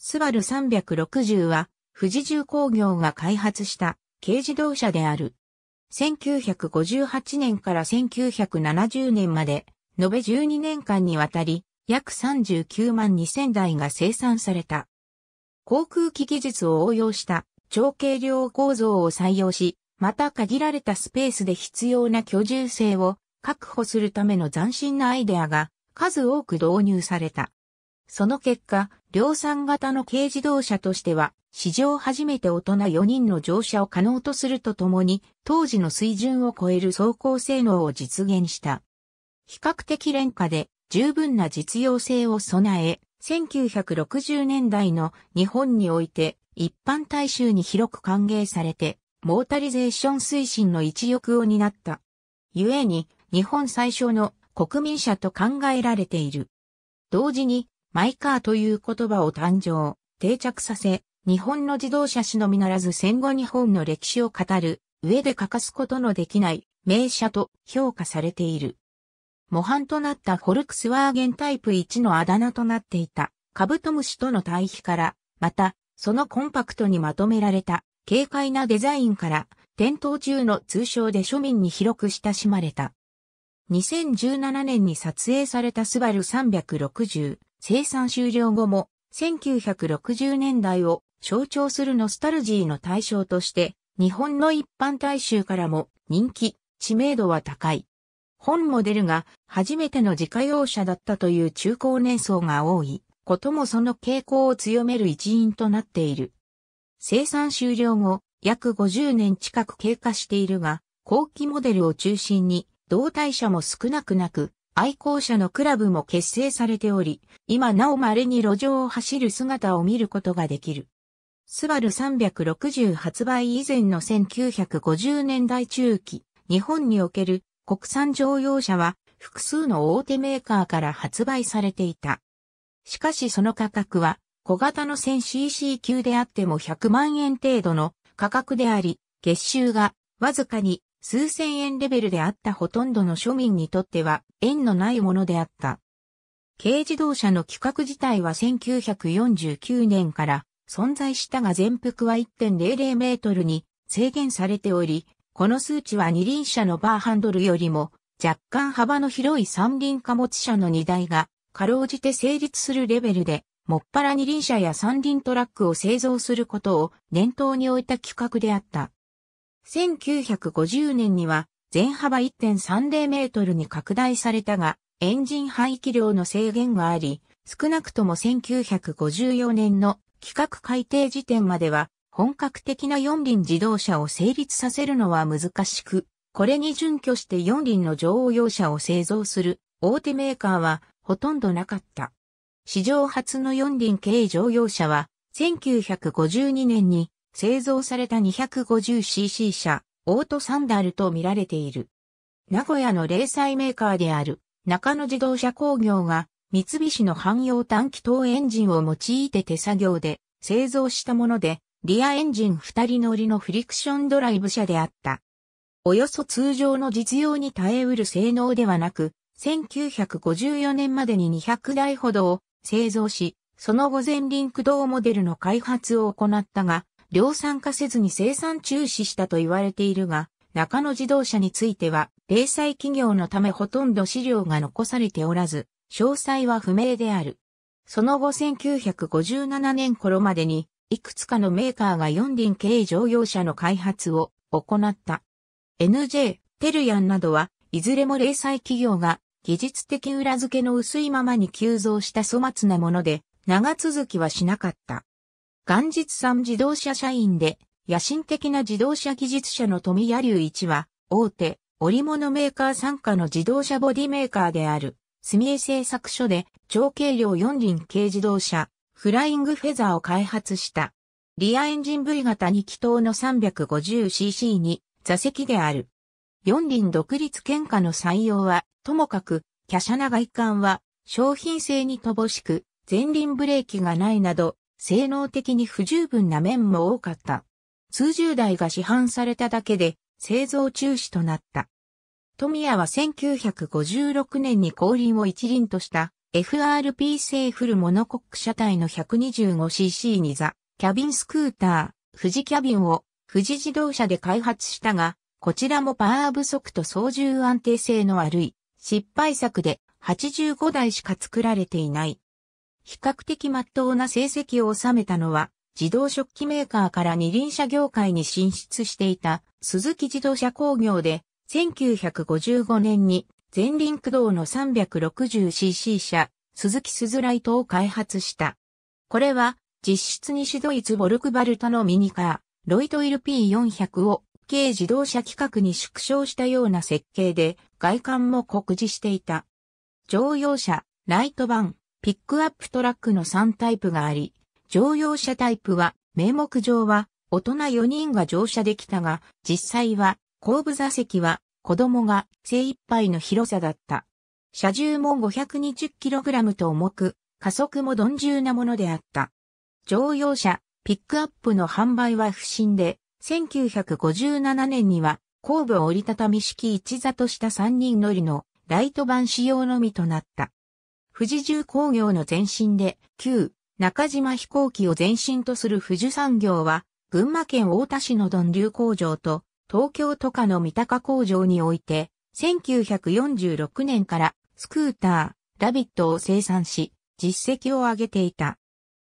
スバル360は、富士重工業が開発した軽自動車である。1958年から1970年まで、延べ12年間にわたり、約39万2000台が生産された。航空機技術を応用した超軽量構造を採用し、また限られたスペースで必要な居住性を確保するための斬新なアイデアが数多く導入された。その結果、量産型の軽自動車としては、史上初めて大人4人の乗車を可能とするとともに、当時の水準を超える走行性能を実現した。比較的廉価で十分な実用性を備え、1960年代の日本において一般大衆に広く歓迎されて、モータリゼーション推進の一翼を担った。故に、日本最初の国民車と考えられている。同時に、マイカーという言葉を誕生、定着させ、日本の自動車史のみならず戦後日本の歴史を語る上で欠かすことのできない名車と評価されている。模範となったフォルクスワーゲンタイプ1のあだ名となっていたカブトムシとの対比から、また、そのコンパクトにまとめられた軽快なデザインから、店頭中の通称で庶民に広く親しまれた。2017年に撮影されたスバル360生産終了後も1960年代を象徴するノスタルジーの対象として、日本の一般大衆からも人気、知名度は高い。本モデルが初めての自家用車だったという中高年層が多いこともその傾向を強める一因となっている。生産終了後、約50年近く経過しているが、後期モデルを中心に、同体車も少なくなく、愛好者のクラブも結成されており、今なお稀に路上を走る姿を見ることができる。スバル360発売以前の1950年代中期、日本における国産乗用車は複数の大手メーカーから発売されていた。しかしその価格は小型の 1000cc 級であっても100万円程度の価格であり、月収がわずかに数千円レベルであったほとんどの庶民にとっては縁のないものであった。軽自動車の規格自体は1949年から存在したが全幅は1.00メートルに制限されており、この数値は二輪車のバーハンドルよりも若干幅の広い三輪貨物車の荷台がかろうじて成立するレベルで、もっぱら二輪車や三輪トラックを製造することを念頭に置いた規格であった。1950年には全幅1.30メートルに拡大されたが、エンジン排気量の制限があり、少なくとも1954年の規格改定時点までは、本格的な四輪自動車を成立させるのは難しく、これに準拠して四輪の乗用車を製造する大手メーカーはほとんどなかった。史上初の四輪軽乗用車は1952年に製造された 250cc 車オートサンダルと見られている。名古屋の零細メーカーである中野自動車工業が三菱の汎用単気筒エンジンを用いて手作業で製造したもので、リアエンジン二人乗りのフリクションドライブ車であった。およそ通常の実用に耐えうる性能ではなく、1954年までに200台ほどを製造し、その後前輪駆動モデルの開発を行ったが、量産化せずに生産中止したと言われているが、中野自動車については、零細企業のためほとんど資料が残されておらず、詳細は不明である。その後1957年頃までに、いくつかのメーカーが4輪軽乗用車の開発を行った。NJ、テルヤンなどは、いずれも零細企業が技術的裏付けの薄いままに急増した粗末なもので、長続きはしなかった。元日産自動車社員で、野心的な自動車技術者の富谷隆一は、大手、織物メーカー参加の自動車ボディメーカーである、住江製作所で、長計量四輪軽自動車、フライングフェザーを開発した。リアエンジン V 型2気筒の 350cc に座席である。四輪独立喧嘩の採用は、ともかく、華奢な外観は、商品性に乏しく、前輪ブレーキがないなど、性能的に不十分な面も多かった。数十台が市販されただけで製造中止となった。富谷は1956年に後輪を一輪とした FRP 製フルモノコック車体の 125cc にザ、キャビンスクーター、富士キャビンを富士自動車で開発したが、こちらもパワー不足と操縦安定性の悪い失敗作で85台しか作られていない。比較的真っ当な成績を収めたのは、自動食器メーカーから二輪車業界に進出していた鈴木自動車工業で、1955年に前輪駆動の 360cc 車、鈴木鈴ライトを開発した。これは、実質西ドイツボルクバルトのミニカー、ロイトイル P400 を軽自動車規格に縮小したような設計で、外観も酷似していた。乗用車、ライトバン、ピックアップトラックの3タイプがあり、乗用車タイプは、名目上は、大人4人が乗車できたが、実際は、後部座席は、子供が精一杯の広さだった。車重も 520kg と重く、加速も鈍重なものであった。乗用車、ピックアップの販売は不振で、1957年には、後部折りたたみ式一座とした3人乗りのライト版仕様のみとなった。富士重工業の前身で、旧中島飛行機を前身とする富士産業は、群馬県太田市のドン流工場と、東京都下の三鷹工場において、1946年からスクーター、ラビットを生産し、実績を上げていた。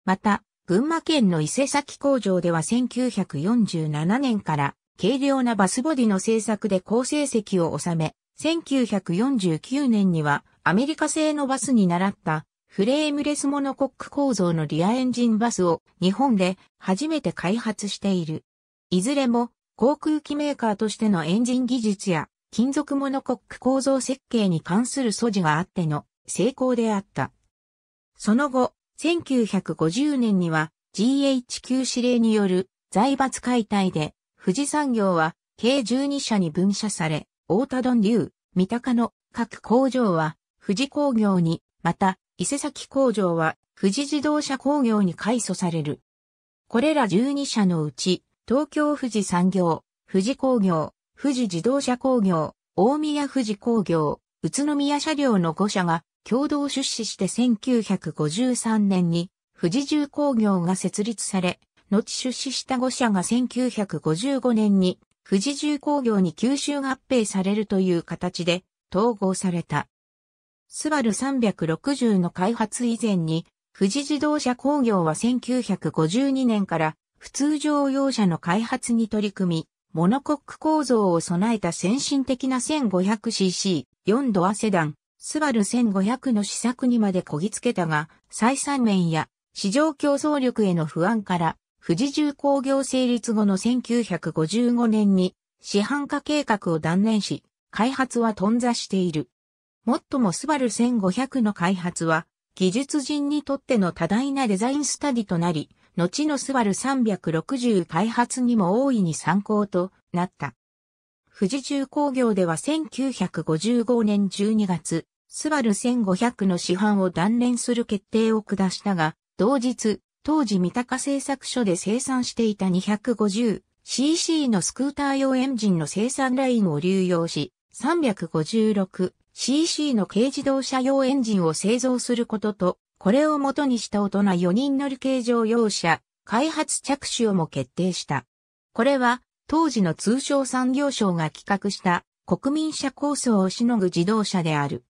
また、群馬県の伊勢崎工場では1947年から軽量なバスボディの製作で好成績を収め、1949年にはアメリカ製のバスに習ったフレームレスモノコック構造のリアエンジンバスを日本で初めて開発している。いずれも航空機メーカーとしてのエンジン技術や金属モノコック構造設計に関する素地があっての成功であった。その後、1950年には GHQ 指令による財閥解体で富士産業は計12社に分社され、大田丼流、三鷹の各工場は富士工業に、また、伊勢崎工場は富士自動車工業に改組される。これら12社のうち、東京富士産業、富士工業、富士自動車工業、大宮富士工業、宇都宮車両の5社が共同出資して1953年に富士重工業が設立され、後出資した5社が1955年に富士重工業に吸収合併されるという形で統合された。スバル360の開発以前に、富士自動車工業は1952年から普通乗用車の開発に取り組み、モノコック構造を備えた先進的な 1500cc、4ドアセダン、スバル1500の試作にまでこぎつけたが、再三面や市場競争力への不安から、富士重工業成立後の1955年に市販化計画を断念し、開発は頓挫している。もっともスバル1500の開発は、技術人にとっての多大なデザインスタディとなり、後のスバル360開発にも大いに参考となった。富士重工業では1955年12月、スバル1500の市販を断念する決定を下したが、同日、当時三鷹製作所で生産していた 250cc のスクーター用エンジンの生産ラインを流用し、356 CC の軽自動車用エンジンを製造することと、これを元にした大人4人乗り軽乗用車、開発着手をも決定した。これは、当時の通商産業省が企画した国民車構想をしのぐ自動車である。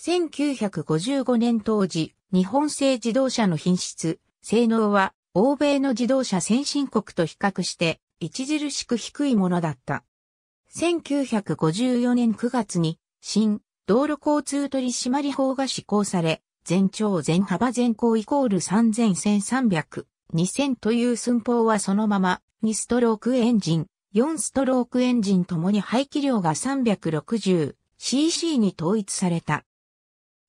1955年当時、日本製自動車の品質、性能は欧米の自動車先進国と比較して著しく低いものだった。1954年9月に新道路交通取締法が施行され、全長全幅全高イコール3000-1300、2000という寸法はそのまま、2ストロークエンジン、4ストロークエンジンともに排気量が 360cc に統一された。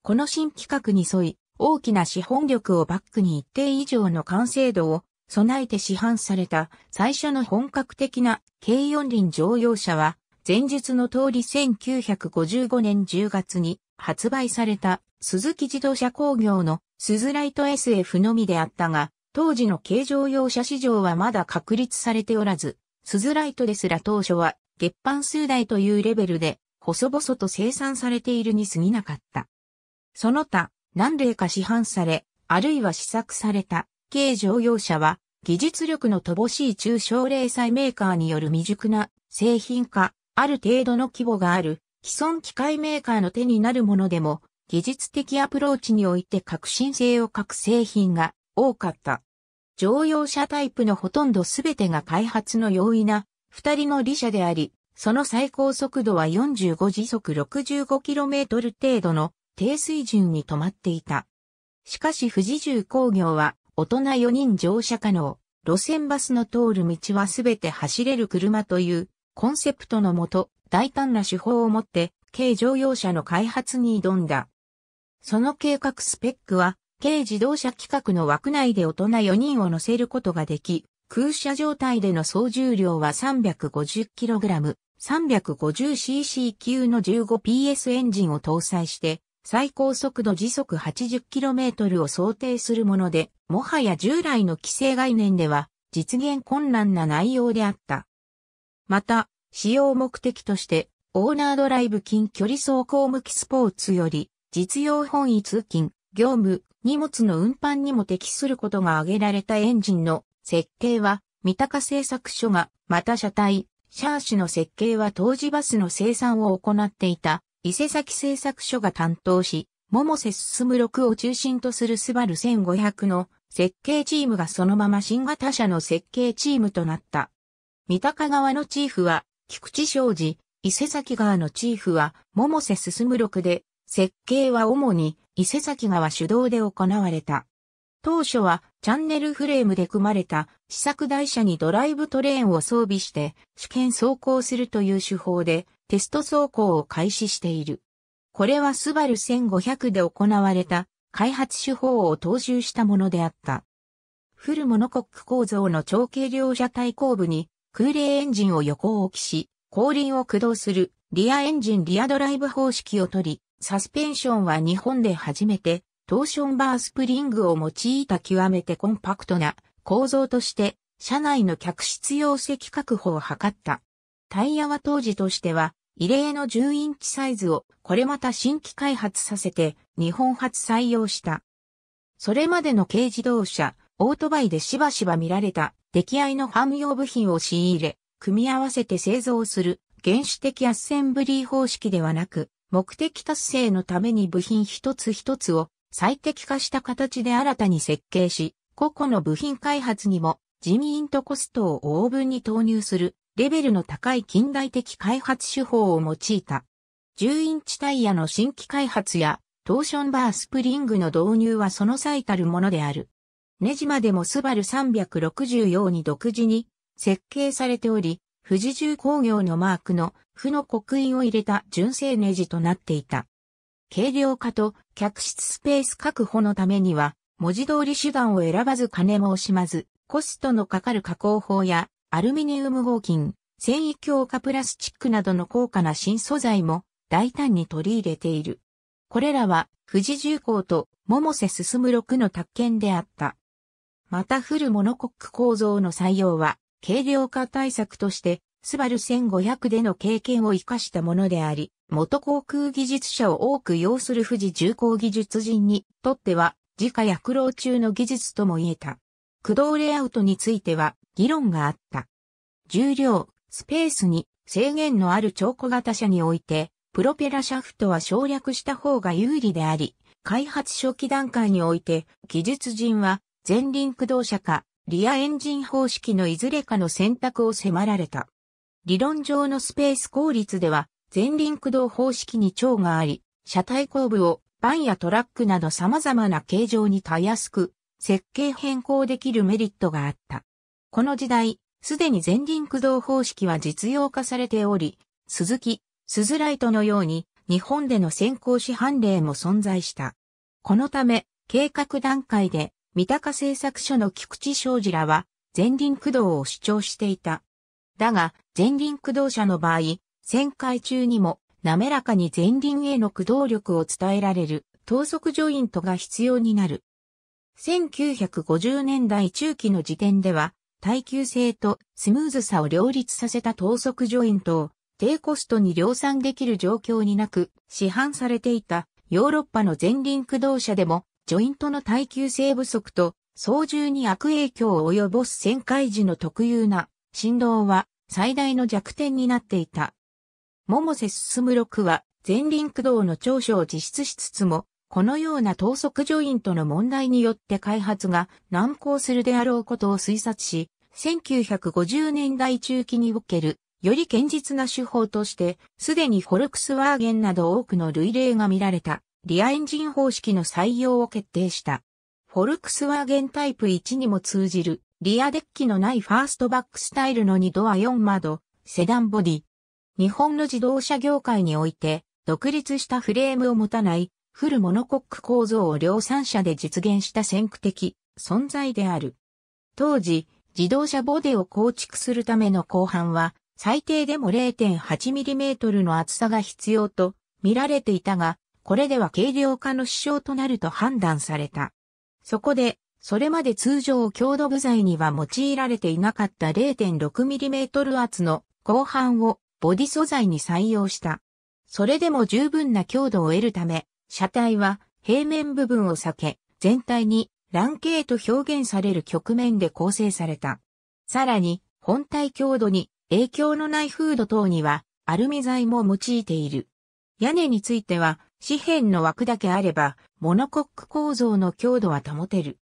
この新規格に沿い、大きな資本力をバックに一定以上の完成度を備えて市販された最初の本格的な軽四輪乗用車は前述の通り1955年10月に発売された鈴木自動車工業のスズライト SF のみであったが、当時の軽乗用車市場はまだ確立されておらず、スズライトですら当初は月版数台というレベルで細々と生産されているに過ぎなかった。その他、何例か市販され、あるいは試作された軽乗用車は技術力の乏しい中小零細メーカーによる未熟な製品化、ある程度の規模がある既存機械メーカーの手になるものでも、技術的アプローチにおいて革新性を欠く製品が多かった。乗用車タイプのほとんどすべてが開発の容易な二人の利車であり、その最高速度は45時速 65km 程度の低水準に止まっていた。しかし富士重工業は大人4人乗車可能、路線バスの通る道はすべて走れる車というコンセプトのもと、大胆な手法をもって、軽乗用車の開発に挑んだ。その計画スペックは、軽自動車規格の枠内で大人4人を乗せることができ、空車状態での総重量は 350kg、350cc 級の 15PS エンジンを搭載して、最高速度時速 80km を想定するもので、もはや従来の規制概念では実現困難な内容であった。また、使用目的として、オーナードライブ近距離走行向きスポーツより、実用本位通勤、業務、荷物の運搬にも適することが挙げられたエンジンの設計は、三鷹製作所が、また車体、シャーシの設計は当時バスの生産を行っていた、伊勢崎製作所が担当し、桃瀬進6を中心とするスバル1500の設計チームがそのまま新型車の設計チームとなった。三鷹川のチーフは、菊池商事、伊勢崎川のチーフは、百瀬進六で、設計は主に伊勢崎川主導で行われた。当初はチャンネルフレームで組まれた試作台車にドライブトレーンを装備して試験走行するという手法でテスト走行を開始している。これはスバル1500で行われた開発手法を踏襲したものであった。フルモノコック構造の長径両車対後部に空冷エンジンを横置きし、後輪を駆動するリアエンジンリアドライブ方式をとり、サスペンションは日本で初めてトーションバースプリングを用いた極めてコンパクトな構造として車内の客室用席確保を図った。タイヤは当時としては異例の10インチサイズをこれまた新規開発させて日本初採用した。それまでの軽自動車、オートバイでしばしば見られた出来合いのファーム用部品を仕入れ、組み合わせて製造する原始的アッセンブリー方式ではなく、目的達成のために部品一つ一つを最適化した形で新たに設計し、個々の部品開発にも人員とコストを大分に投入するレベルの高い近代的開発手法を用いた。10インチタイヤの新規開発やトーションバースプリングの導入はその最たるものである。ネジまでもスバル360用に独自に設計されており、富士重工業のマークの負の刻印を入れた純正ネジとなっていた。軽量化と客室スペース確保のためには、文字通り手段を選ばず金も惜しまず、コストのかかる加工法やアルミニウム合金、繊維強化プラスチックなどの高価な新素材も大胆に取り入れている。これらは富士重工と百瀬進6の宅建であった。またフルモノコック構造の採用は、軽量化対策として、スバル1500での経験を活かしたものであり、元航空技術者を多く要する富士重工技術人にとっては、自家や苦労中の技術とも言えた。駆動レイアウトについては議論があった。重量、スペースに制限のある超小型車において、プロペラシャフトは省略した方が有利であり、開発初期段階において、技術人は前輪駆動車か、リアエンジン方式のいずれかの選択を迫られた。理論上のスペース効率では、前輪駆動方式に長があり、車体後部をバンやトラックなど様々な形状にたやすく、設計変更できるメリットがあった。この時代、すでに前輪駆動方式は実用化されており、鈴木、スズライトのように日本での先行市販例も存在した。このため、計画段階で三鷹製作所の菊池昌司らは、前輪駆動を主張していた。だが、前輪駆動車の場合、旋回中にも、滑らかに前輪への駆動力を伝えられる、等速ジョイントが必要になる。1950年代中期の時点では、耐久性とスムーズさを両立させた等速ジョイントを、低コストに量産できる状況になく、市販されていたヨーロッパの前輪駆動車でもジョイントの耐久性不足と操縦に悪影響を及ぼす旋回時の特有な振動は最大の弱点になっていた。スム進6は前輪駆動の長所を実施しつつも、このような等速ジョイントの問題によって開発が難航するであろうことを推察し、1950年代中期におけるより堅実な手法として、すでにフォルクスワーゲンなど多くの類例が見られた。リアエンジン方式の採用を決定した。フォルクスワーゲンタイプ1にも通じる、リアデッキのないファーストバックスタイルの2ドア4窓、セダンボディ。日本の自動車業界において、独立したフレームを持たない、フルモノコック構造を量産車で実現した先駆的存在である。当時、自動車ボディを構築するための後半は、最低でも 0.8mm の厚さが必要と見られていたが、これでは軽量化の支障となると判断された。そこで、それまで通常強度部材には用いられていなかった 0.6mm 厚の後半をボディ素材に採用した。それでも十分な強度を得るため、車体は平面部分を避け、全体にランケーと表現される局面で構成された。さらに、本体強度に影響のないフード等にはアルミ材も用いている。屋根については紙片の枠だけあれば、モノコック構造の強度は保てる。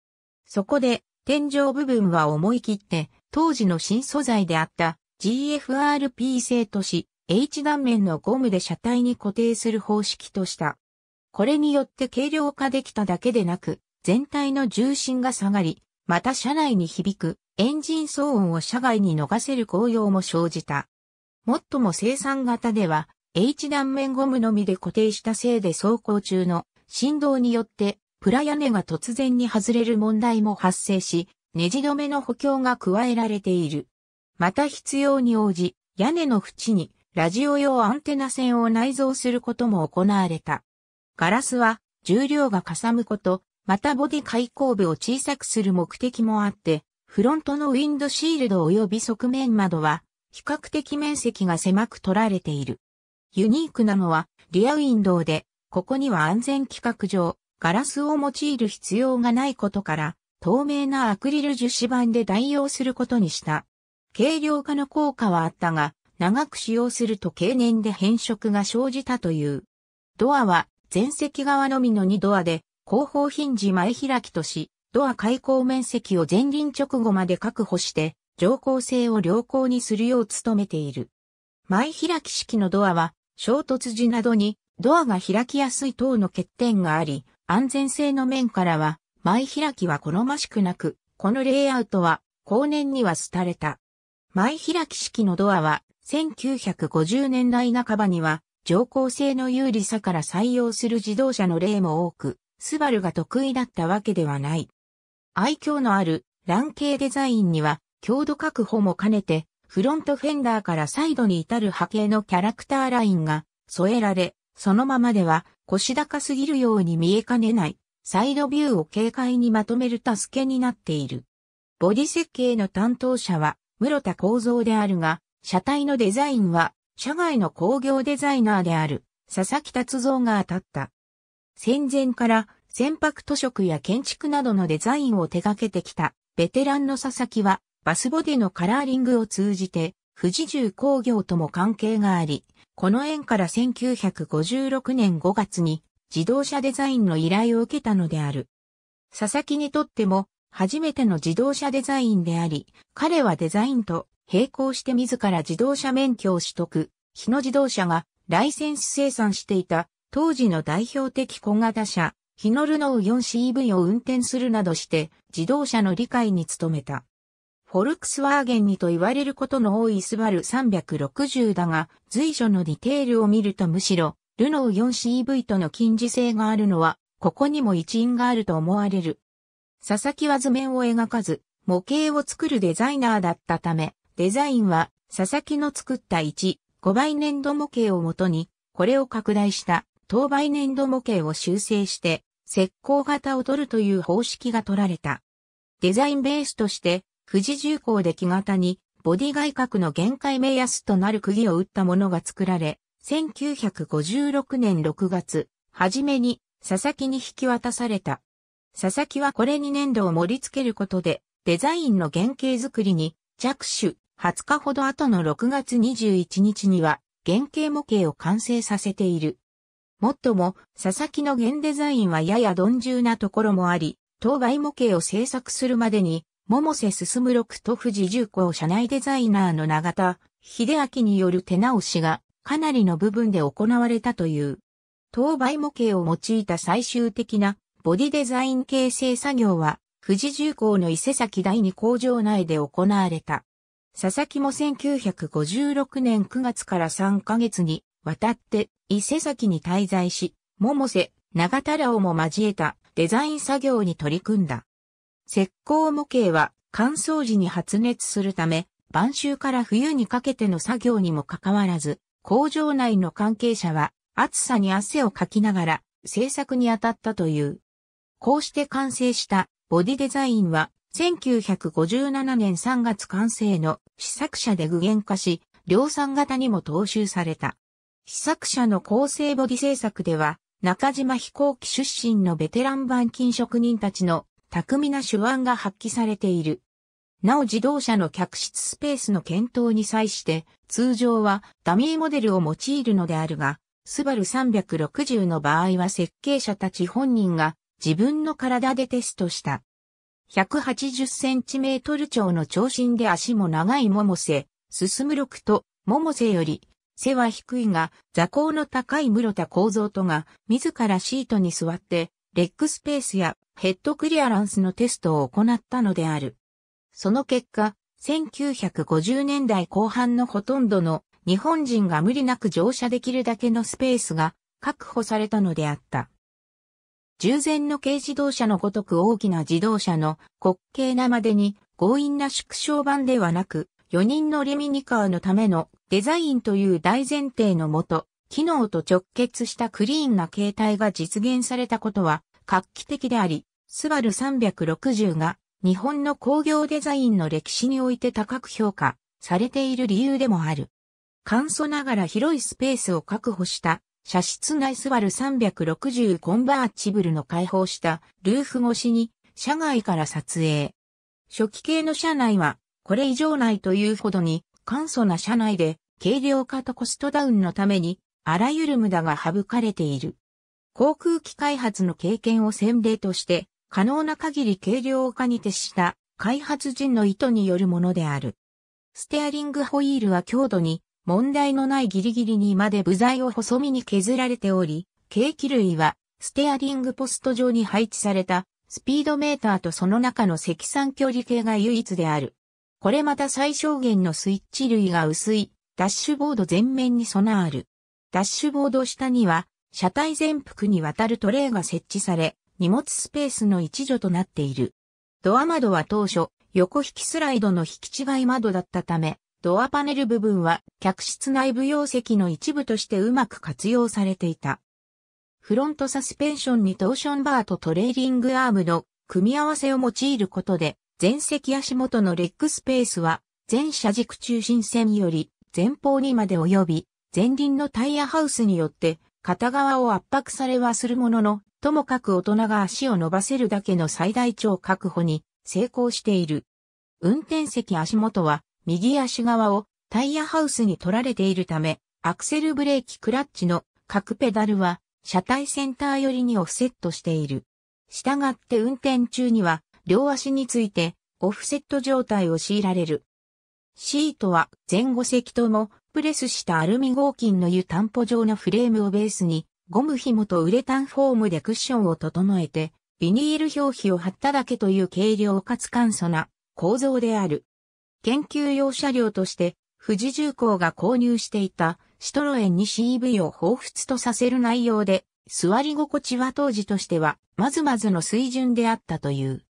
そこで、天井部分は思い切って、当時の新素材であった GFRP 製とし、H 断面のゴムで車体に固定する方式とした。これによって軽量化できただけでなく、全体の重心が下がり、また車内に響くエンジン騒音を車外に逃せる効用も生じた。もっとも生産型では、H 断面ゴムのみで固定したせいで走行中の振動によってプラ屋根が突然に外れる問題も発生し、ネジ止めの補強が加えられている。また必要に応じ、屋根の縁にラジオ用アンテナ線を内蔵することも行われた。ガラスは重量がかさむこと、またボディ開口部を小さくする目的もあって、フロントのウィンドシールド及び側面窓は比較的面積が狭く取られている。ユニークなのはリアウィンドウで、ここには安全規格上、ガラスを用いる必要がないことから、透明なアクリル樹脂板で代用することにした。軽量化の効果はあったが、長く使用すると経年で変色が生じたという。ドアは前席側のみの2ドアで、後方ヒンジ前開きとし、ドア開口面積を前輪直後まで確保して、乗降性を良好にするよう努めている。前開き式のドアは衝突時などにドアが開きやすい等の欠点があり、安全性の面からは前開きは好ましくなく、このレイアウトは後年には廃れた。前開き式のドアは1950年代半ばには乗降性の有利さから採用する自動車の例も多く、スバルが得意だったわけではない。愛嬌のある蘭系デザインには強度確保も兼ねてフロントフェンダーからサイドに至る波形のキャラクターラインが添えられ、そのままでは腰高すぎるように見えかねない、サイドビューを軽快にまとめる助けになっている。ボディ設計の担当者は室田構造であるが、車体のデザインは社外の工業デザイナーである佐々木達造が当たった。戦前から船舶塗色や建築などのデザインを手掛けてきたベテランの佐々木はバスボディのカラーリングを通じて、富士重工業とも関係があり、この縁から1956年5月に自動車デザインの依頼を受けたのである。佐々木にとっても初めての自動車デザインであり、彼はデザインと並行して自ら自動車免許を取得、日野自動車がライセンス生産していた当時の代表的小型車、日野ルノー 4CV を運転するなどして自動車の理解に努めた。フォルクスワーゲンにと言われることの多いスバル360だが、随所のディテールを見るとむしろ、ルノー 4CV との近似性があるのは、ここにも一因があると思われる。佐々木は図面を描かず、模型を作るデザイナーだったため、デザインは佐々木の作った1、5倍粘土模型をもとに、これを拡大した等倍粘土模型を修正して、石膏型を取るという方式が取られた。デザインベースとして、富士重工で木型に、ボディ外角の限界目安となる釘を打ったものが作られ、1956年6月、はじめに、佐々木に引き渡された。佐々木はこれに粘土を盛り付けることで、デザインの原型作りに、着手、20日ほど後の6月21日には、原型模型を完成させている。もっとも、佐々木の原デザインはやや鈍重なところもあり、当該模型を制作するまでに桃瀬進六と富士重工社内デザイナーの永田、秀明による手直しがかなりの部分で行われたという。当倍模型を用いた最終的なボディデザイン形成作業は、富士重工の伊勢崎第二工場内で行われた。佐々木も1956年9月から3ヶ月に渡って伊勢崎に滞在し、桃瀬、長田らをも交えたデザイン作業に取り組んだ。石膏模型は乾燥時に発熱するため、晩秋から冬にかけての作業にもかかわらず、工場内の関係者は暑さに汗をかきながら制作に当たったという。こうして完成したボディデザインは1957年3月完成の試作車で具現化し、量産型にも踏襲された。試作車の構成ボディ製作では、中島飛行機出身のベテラン板金職人たちの巧みな手腕が発揮されている。なお自動車の客室スペースの検討に際して、通常はダミーモデルを用いるのであるが、スバル360の場合は設計者たち本人が自分の体でテストした。180センチメートル超の長身で足も長い桃瀬、進む力と桃瀬より背は低いが座高の高い室田構造とが自らシートに座ってレッグスペースやヘッドクリアランスのテストを行ったのである。その結果、1950年代後半のほとんどの日本人が無理なく乗車できるだけのスペースが確保されたのであった。従前の軽自動車のごとく大きな自動車の滑稽なまでに強引な縮小版ではなく、4人乗りミニカーのためのデザインという大前提のもと、機能と直結したクリーンな形態が実現されたことは画期的であり、スバル360が日本の工業デザインの歴史において高く評価されている理由でもある。簡素ながら広いスペースを確保した車室内スバル360コンバーチブルの開放したルーフ越しに車外から撮影。初期系の車内はこれ以上ないというほどに簡素な車内で軽量化とコストダウンのためにあらゆる無駄が省かれている。航空機開発の経験を先例として、可能な限り軽量化に徹した開発人の意図によるものである。ステアリングホイールは強度に問題のないギリギリにまで部材を細身に削られており、計器類はステアリングポスト上に配置されたスピードメーターとその中の積算距離計が唯一である。これまた最小限のスイッチ類が薄いダッシュボード前面に備わる。ダッシュボード下には車体全幅にわたるトレーが設置され、荷物スペースの一助となっている。ドア窓は当初、横引きスライドの引き違い窓だったため、ドアパネル部分は客室内部用積の一部としてうまく活用されていた。フロントサスペンションにトーションバーとトレーリングアームの組み合わせを用いることで、前席足元のレッグスペースは、全車軸中心線より前方にまで及び、前輪のタイヤハウスによって片側を圧迫されはするものの、ともかく大人が足を伸ばせるだけの最大長確保に成功している。運転席足元は右足側をタイヤハウスに取られているため、アクセルブレーキクラッチの各ペダルは車体センター寄りにオフセットしている。従って運転中には両足についてオフセット状態を強いられる。シートは前後席ともプレスしたアルミ合金の湯担保状のフレームをベースにゴム紐とウレタンフォームでクッションを整えてビニール表皮を貼っただけという軽量かつ簡素な構造である。研究用車両として富士重工が購入していたシトロエンに CV を彷彿とさせる内容で座り心地は当時としてはまずまずの水準であったという。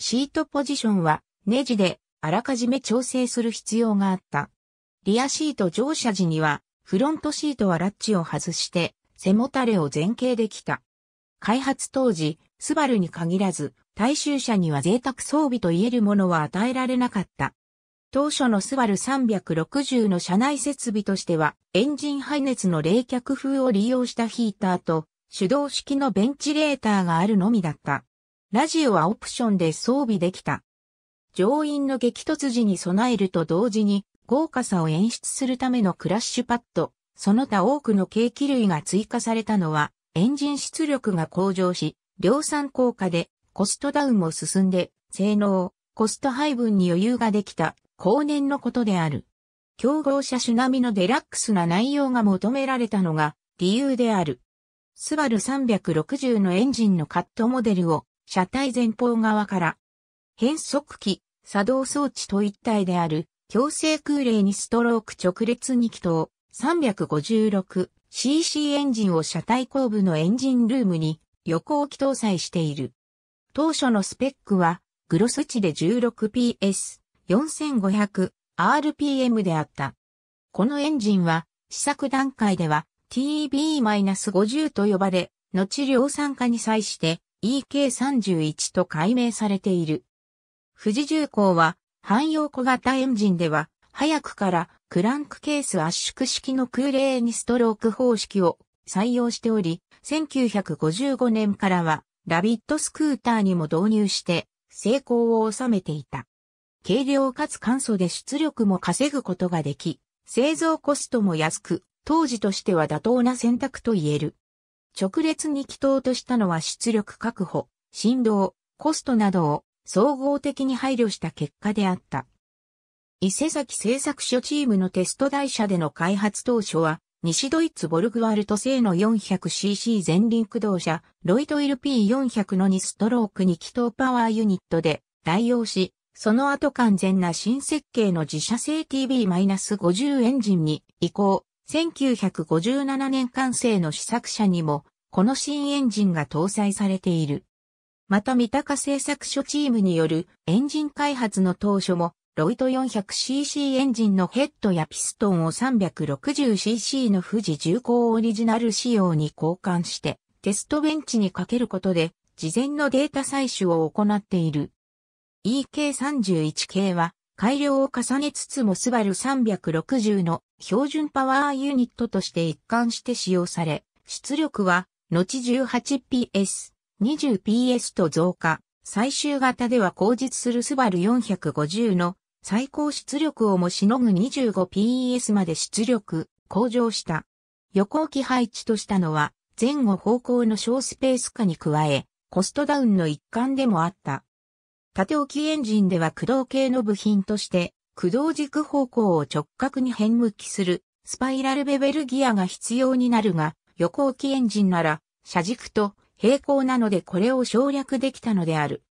シートポジションはネジであらかじめ調整する必要があった。リアシート乗車時には、フロントシートはラッチを外して、背もたれを前傾できた。開発当時、スバルに限らず、大衆車には贅沢装備と言えるものは与えられなかった。当初のスバル360の車内設備としては、エンジン排熱の冷却風を利用したヒーターと、手動式のベンチレーターがあるのみだった。ラジオはオプションで装備できた。乗員の激突時に備えると同時に、豪華さを演出するためのクラッシュパッド、その他多くの計器類が追加されたのは、エンジン出力が向上し、量産効果でコストダウンも進んで、性能、コスト配分に余裕ができた、後年のことである。競合車種並みのデラックスな内容が求められたのが理由である。スバル360のエンジンのカットモデルを車体前方側から変速機、作動装置と一体である、強制空冷にストローク直列2気筒 356cc エンジンを車体後部のエンジンルームに横置き搭載している。当初のスペックは、グロス値で 16PS4500RPM であった。このエンジンは、試作段階では TB-50 と呼ばれ、後量産化に際して EK31 と解明されている。富士重工は、汎用小型エンジンでは、早くからクランクケース圧縮式の空冷にストローク方式を採用しており、1955年からは、ラビットスクーターにも導入して、成功を収めていた。軽量かつ簡素で出力も稼ぐことができ、製造コストも安く、当時としては妥当な選択と言える。直列に起動としたのは出力確保、振動、コストなどを総合的に配慮した結果であった。伊勢崎製作所チームのテスト台車での開発当初は、西ドイツボルグワルト製の 400cc 前輪駆動車、ロイドイル P400 の2ストローク2気筒パワーユニットで代用し、その後完全な新設計の自社製 TB-50 エンジンに移行、1957年完成の試作車にも、この新エンジンが搭載されている。また三鷹製作所チームによるエンジン開発の当初も、ロイト 400cc エンジンのヘッドやピストンを 360cc の富士重工オリジナル仕様に交換して、テストベンチにかけることで、事前のデータ採取を行っている。EK31 系は、改良を重ねつつもスバル360の標準パワーユニットとして一貫して使用され、出力は、後 18PS。20PS と増加、最終型では後日するスバル450の最高出力をもしのぐ 25PS まで出力、向上した。横置き配置としたのは、前後方向の小スペース化に加え、コストダウンの一環でもあった。縦置きエンジンでは駆動系の部品として、駆動軸方向を直角に変向きする、スパイラルベベルギアが必要になるが、横置きエンジンなら、車軸と平行なのでこれを省略できたのである。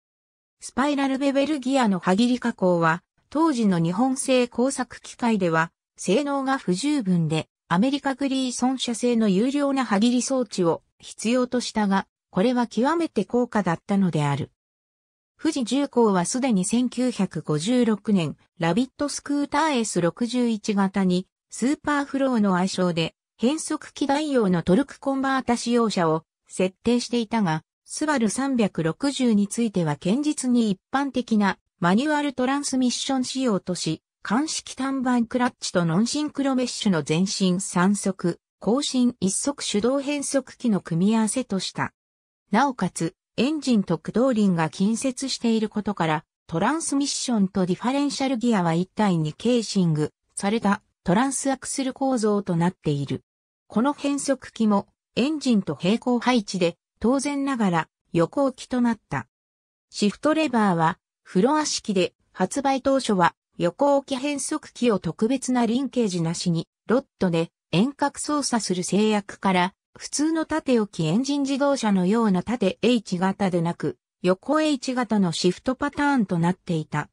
スパイラルベベルギアの歯切り加工は、当時の日本製工作機械では、性能が不十分で、アメリカグリーソン社製の有料な歯切り装置を必要としたが、これは極めて高価だったのである。富士重工はすでに1956年、ラビットスクーター S61 型に、スーパーフローの愛称で、変速機代用のトルクコンバータ使用車を設定していたが、スバル360については堅実に一般的なマニュアルトランスミッション仕様とし、鑑識単板クラッチとノンシンクロメッシュの前進3速、後進1速手動変速機の組み合わせとした。なおかつ、エンジンと駆動輪が近接していることから、トランスミッションとディファレンシャルギアは一体にケーシングされたトランスアクスル構造となっている。この変速機もエンジンと平行配置で、当然ながら横置きとなった。シフトレバーは、フロア式で、発売当初は、横置き変速機を特別なリンケージなしに、ロットで遠隔操作する制約から、普通の縦置きエンジン自動車のような縦 H 型でなく、横 H 型のシフトパターンとなっていた。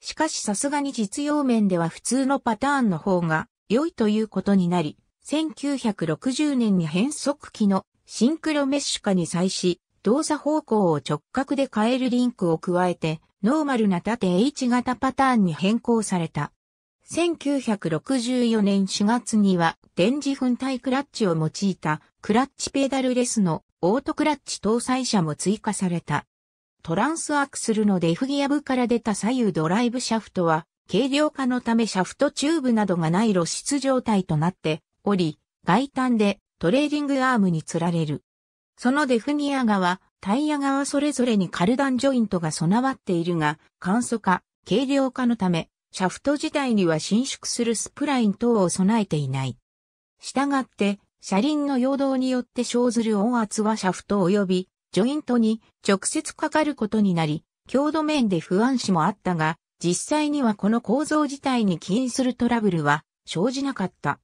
しかしさすがに実用面では普通のパターンの方が良いということになり、1960年に変速機のシンクロメッシュ化に際し、動作方向を直角で変えるリンクを加えて、ノーマルな縦 H 型パターンに変更された。1964年4月には、電磁粉体クラッチを用いた、クラッチペダルレスのオートクラッチ搭載車も追加された。トランスアクスルのデフギア部から出た左右ドライブシャフトは、軽量化のためシャフトチューブなどがない露出状態となって、おり、外端でトレーディングアームにつられる。そのデフニア側、タイヤ側それぞれにカルダンジョイントが備わっているが、簡素化、軽量化のため、シャフト自体には伸縮するスプライン等を備えていない。したがって、車輪の陽動によって生ずる音圧はシャフト及びジョイントに直接かかることになり、強度面で不安視もあったが、実際にはこの構造自体に起因するトラブルは生じなかった。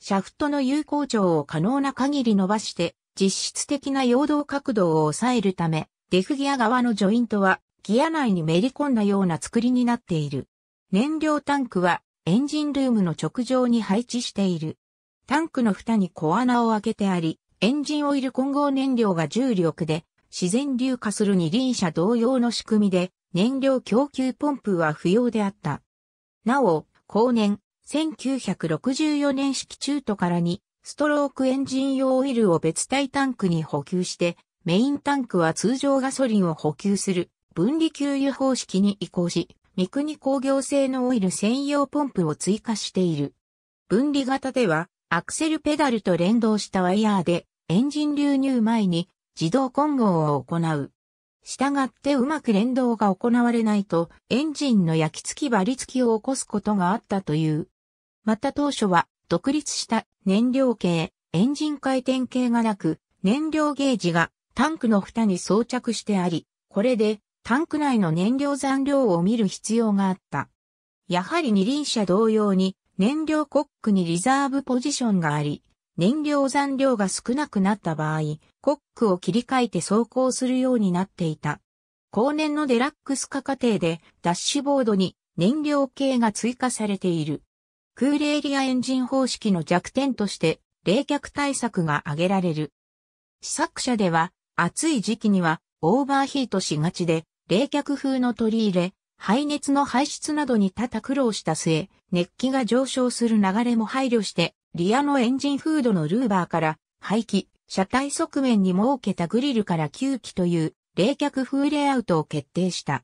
シャフトの有効長を可能な限り伸ばして、実質的な陽動角度を抑えるため、デフギア側のジョイントは、ギア内にめり込んだような作りになっている。燃料タンクは、エンジンルームの直上に配置している。タンクの蓋に小穴を開けてあり、エンジンオイル混合燃料が重力で、自然流化する二輪車同様の仕組みで、燃料供給ポンプは不要であった。なお、後年、1964年式中途からに、ストロークエンジン用オイルを別体タンクに補給して、メインタンクは通常ガソリンを補給する分離給油方式に移行し、三国工業製のオイル専用ポンプを追加している。分離型では、アクセルペダルと連動したワイヤーで、エンジン流入前に自動混合を行う。したがってうまく連動が行われないと、エンジンの焼き付き張り付きを起こすことがあったという。また当初は独立した燃料系、エンジン回転系がなく、燃料ゲージがタンクの蓋に装着してあり、これでタンク内の燃料残量を見る必要があった。やはり二輪車同様に燃料コックにリザーブポジションがあり、燃料残量が少なくなった場合、コックを切り替えて走行するようになっていた。後年のデラックス化過程でダッシュボードに燃料系が追加されている。クールエリアエンジン方式の弱点として冷却対策が挙げられる。試作者では暑い時期にはオーバーヒートしがちで冷却風の取り入れ、排熱の排出などに多々苦労した末、熱気が上昇する流れも配慮してリアのエンジンフードのルーバーから排気、車体側面に設けたグリルから吸気という冷却風レイアウトを決定した。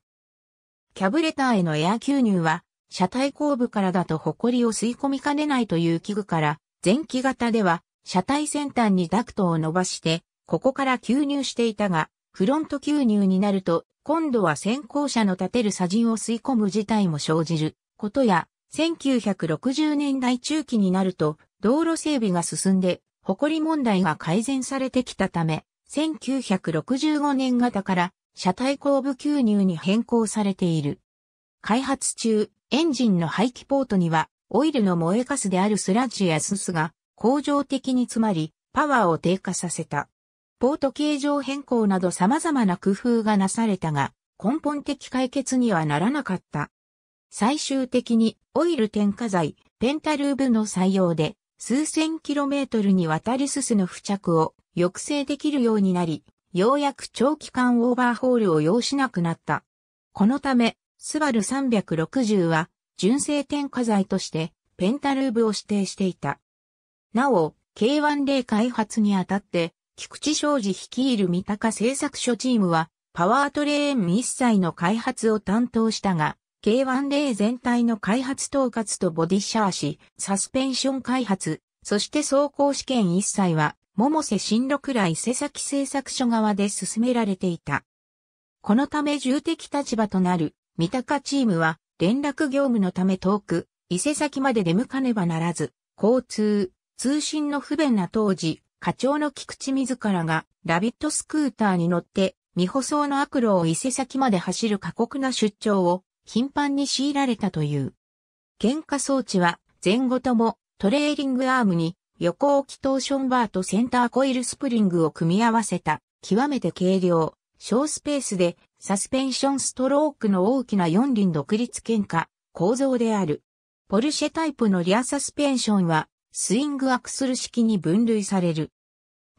キャブレターへのエア吸入は車体後部からだと埃を吸い込みかねないという器具から、前期型では、車体先端にダクトを伸ばして、ここから吸入していたが、フロント吸入になると、今度は先行車の立てる砂塵を吸い込む事態も生じることや、1960年代中期になると、道路整備が進んで、埃問題が改善されてきたため、1965年型から車体後部吸入に変更されている。開発中、エンジンの排気ポートには、オイルの燃えかすであるスラッジやススが、恒常的に詰まり、パワーを低下させた。ポート形状変更など様々な工夫がなされたが、根本的解決にはならなかった。最終的にオイル添加剤、ペンタルーブの採用で、数千キロメートルにわたりススの付着を抑制できるようになり、ようやく長期間オーバーホールを要しなくなった。このため、スバル360は、純正添加剤として、ペンタルーブを指定していた。なお、K10 開発にあたって、菊池昌司率いる三鷹製作所チームは、パワートレーン一切の開発を担当したが、K10 全体の開発統括とボディシャーシ、サスペンション開発、そして走行試験一切は、桃瀬新六来瀬崎製作所側で進められていた。このため重敵立場となる三鷹チームは連絡業務のため遠く、伊勢崎まで出向かねばならず、交通、通信の不便な当時、課長の菊池自らがラビットスクーターに乗って未舗装の悪路を伊勢崎まで走る過酷な出張を頻繁に強いられたという。喧嘩装置は前後ともトレーリングアームに横置きトーションバーとセンターコイルスプリングを組み合わせた極めて軽量、小スペースでサスペンションストロークの大きな四輪独立喧嘩構造である。ポルシェタイプのリアサスペンションは、スイングアクスル式に分類される。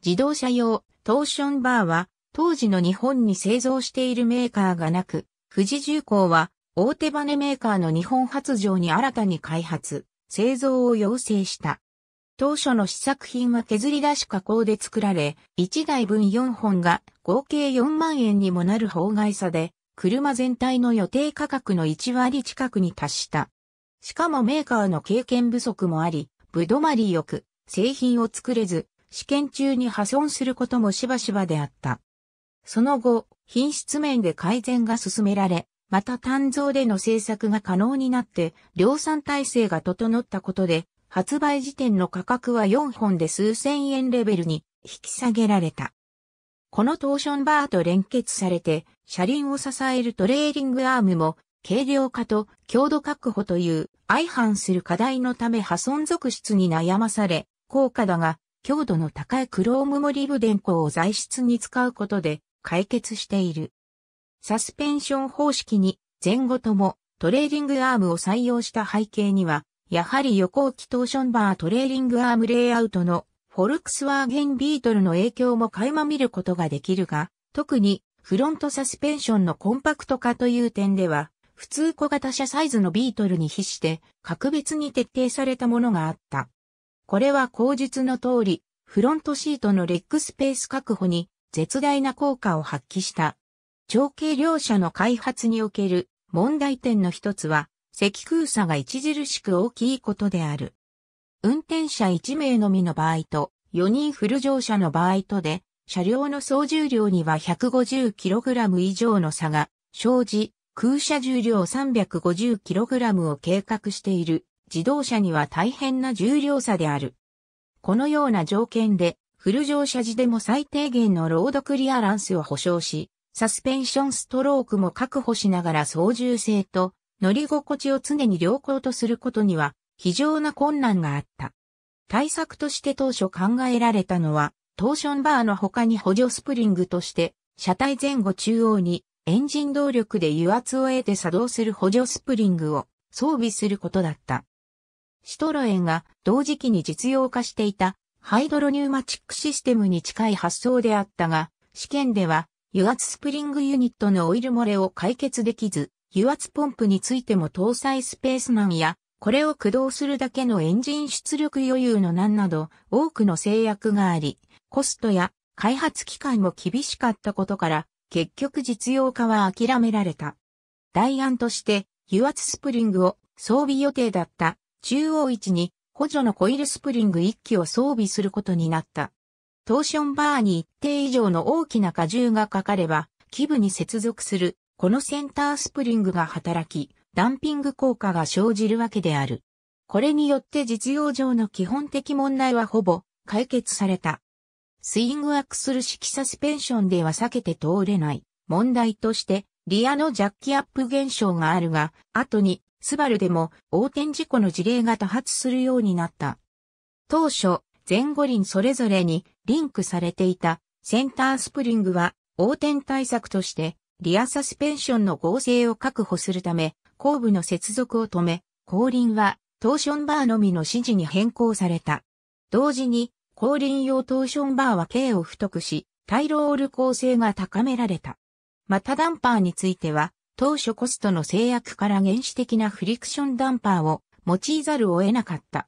自動車用トーションバーは、当時の日本に製造しているメーカーがなく、富士重工は大手バネメーカーの日本発情に新たに開発、製造を要請した。当初の試作品は削り出し加工で作られ、1台分4本が合計4万円にもなる法外さで、車全体の予定価格の1割近くに達した。しかもメーカーの経験不足もあり、ぶどまりよく、製品を作れず、試験中に破損することもしばしばであった。その後、品質面で改善が進められ、また単造での製作が可能になって、量産体制が整ったことで、発売時点の価格は4本で数千円レベルに引き下げられた。このトーションバーと連結されて、車輪を支えるトレーリングアームも、軽量化と強度確保という相反する課題のため破損続出に悩まされ、高価だが、強度の高いクロームモリブ電光を材質に使うことで解決している。サスペンション方式に前後ともトレーリングアームを採用した背景には、やはり横置きトーションバートレーリングアームレイアウトのフォルクスワーゲンビートルの影響も垣間見ることができるが、特にフロントサスペンションのコンパクト化という点では、普通小型車サイズのビートルに比して格別に徹底されたものがあった。これは口述の通り、フロントシートのレッグスペース確保に絶大な効果を発揮した。長径両車の開発における問題点の一つは、積空差が著しく大きいことである。運転者1名のみの場合と、4人フル乗車の場合とで、車両の総重量には 150kg 以上の差が生じ、空車重量 350kg を計画している自動車には大変な重量差である。このような条件で、フル乗車時でも最低限のロードクリアランスを保証し、サスペンションストロークも確保しながら操縦性と乗り心地を常に良好とすることには非常な困難があった。対策として当初考えられたのは、トーションバーの他に補助スプリングとして、車体前後中央にエンジン動力で油圧を得て作動する補助スプリングを装備することだった。シトロエンが同時期に実用化していたハイドロニューマチックシステムに近い発想であったが、試験では油圧スプリングユニットのオイル漏れを解決できず、油圧ポンプについても搭載スペースマンや、これを駆動するだけのエンジン出力余裕の難など多くの制約があり、コストや開発期間も厳しかったことから、結局実用化は諦められた。代案として、油圧スプリングを装備予定だった中央位置に補助のコイルスプリング1機を装備することになった。トーションバーに一定以上の大きな荷重がかかれば、基部に接続するこのセンタースプリングが働き、ダンピング効果が生じるわけである。これによって実用上の基本的問題はほぼ解決された。スイングアクスル式サスペンションでは避けて通れない問題としてリアのジャッキアップ現象があるが、後にスバルでも横転事故の事例が多発するようになった。当初、前後輪それぞれにリンクされていたセンタースプリングは横転対策としてリアサスペンションの合成を確保するため、後部の接続を止め、後輪はトーションバーのみの指示に変更された。同時に、後輪用トーションバーは径を太くし、タイロール構成が高められた。またダンパーについては、当初コストの制約から原始的なフリクションダンパーを用いざるを得なかった。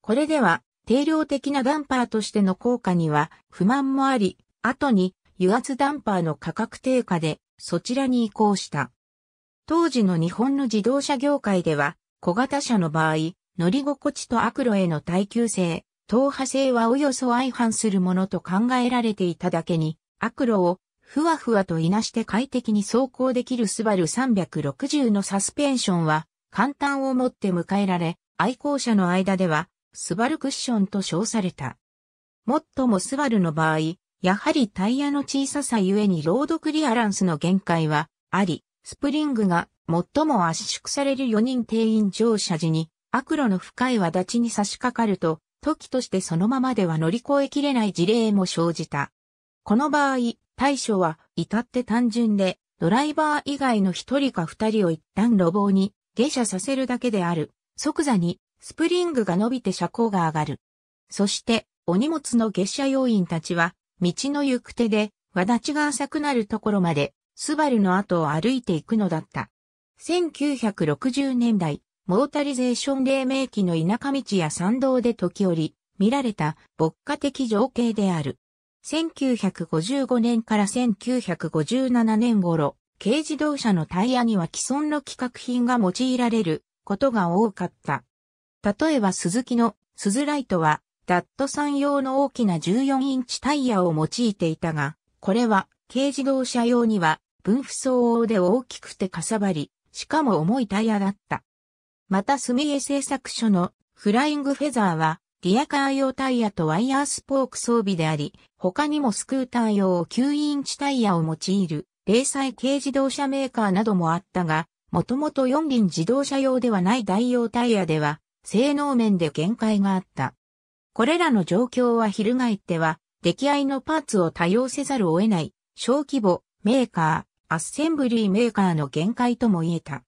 これでは、定量的なダンパーとしての効果には不満もあり、後に油圧ダンパーの価格低下でそちらに移行した。当時の日本の自動車業界では、小型車の場合、乗り心地と悪路への耐久性、等派性はおよそ相反するものと考えられていただけに、悪路をふわふわといなして快適に走行できるスバル360のサスペンションは、簡単をもって迎えられ、愛好者の間では、スバルクッションと称された。もっともスバルの場合、やはりタイヤの小ささゆえにロードクリアランスの限界はあり、スプリングが最も圧縮される4人定員乗車時に悪路の深い轍に差し掛かると、時としてそのままでは乗り越えきれない事例も生じた。この場合、対処は至って単純で、ドライバー以外の一人か二人を一旦路傍に下車させるだけである。即座にスプリングが伸びて車高が上がる。そして、お荷物の下車要員たちは道の行く手で、わだちが浅くなるところまで、スバルの後を歩いていくのだった。1960年代、モータリゼーション黎明期の田舎道や山道で時折、見られた牧歌的情景である。1955年から1957年頃、軽自動車のタイヤには既存の規格品が用いられることが多かった。例えば鈴木のスズライトはダット産用の大きな14インチタイヤを用いていたが、これは軽自動車用には分布応で大きくてかさばり、しかも重いタイヤだった。また住江製作所のフライングフェザーはリアカー用タイヤとワイヤースポーク装備であり、他にもスクーター用9インチタイヤを用いる零細軽自動車メーカーなどもあったが、もともと四輪自動車用ではない代用タイヤでは、性能面で限界があった。これらの状況は翻っては、出来合いのパーツを多用せざるを得ない、小規模、メーカー、アッセンブリーメーカーの限界とも言えた。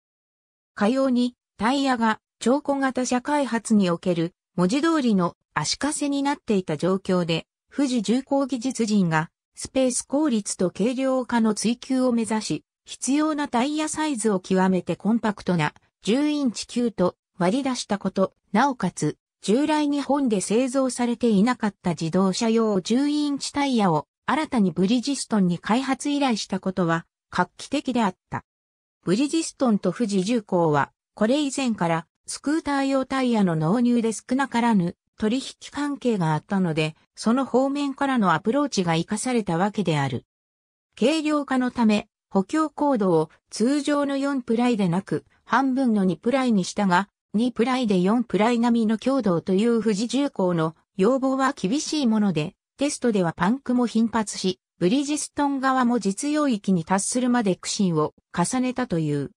かように、タイヤが、超小型車開発における、文字通りの足かせになっていた状況で、富士重工技術人が、スペース効率と軽量化の追求を目指し、必要なタイヤサイズを極めてコンパクトな10インチ級と割り出したこと、なおかつ従来日本で製造されていなかった自動車用10インチタイヤを新たにブリヂストンに開発依頼したことは画期的であった。ブリヂストンと富士重工はこれ以前からスクーター用タイヤの納入で少なからぬ取引関係があったので、その方面からのアプローチが活かされたわけである。軽量化のため、補強コードを通常の4プライでなく、半分の2プライにしたが、2プライで4プライ並みの強度という富士重工の要望は厳しいもので、テストではパンクも頻発し、ブリジストン側も実用域に達するまで苦心を重ねたという。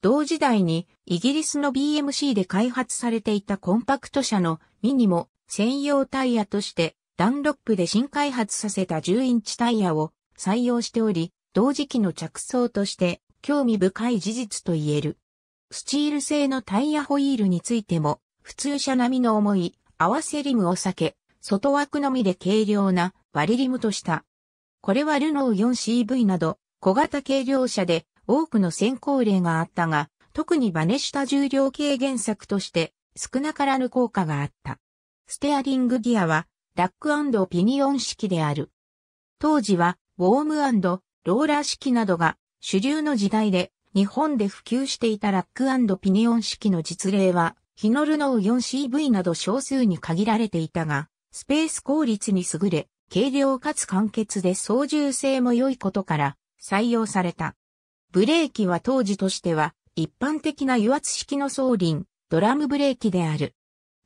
同時代にイギリスの BMC で開発されていたコンパクト車のミニも専用タイヤとしてダンロップで新開発させた10インチタイヤを採用しており、同時期の着想として興味深い事実と言える。スチール製のタイヤホイールについても、普通車並みの重い合わせリムを避け、外枠のみで軽量な割りリムとした。これはルノー 4CV など小型軽量車で多くの先行例があったが、特にバネした重量軽減策として少なからぬ効果があった。ステアリングギアはラックピニオン式である。当時はウォームローラー式などが主流の時代で日本で普及していたラックピニオン式の実例は、ヒノルノウ 4CV など少数に限られていたが、スペース効率に優れ、軽量かつ簡潔で操縦性も良いことから採用された。ブレーキは当時としては一般的な油圧式の送輪、ドラムブレーキである。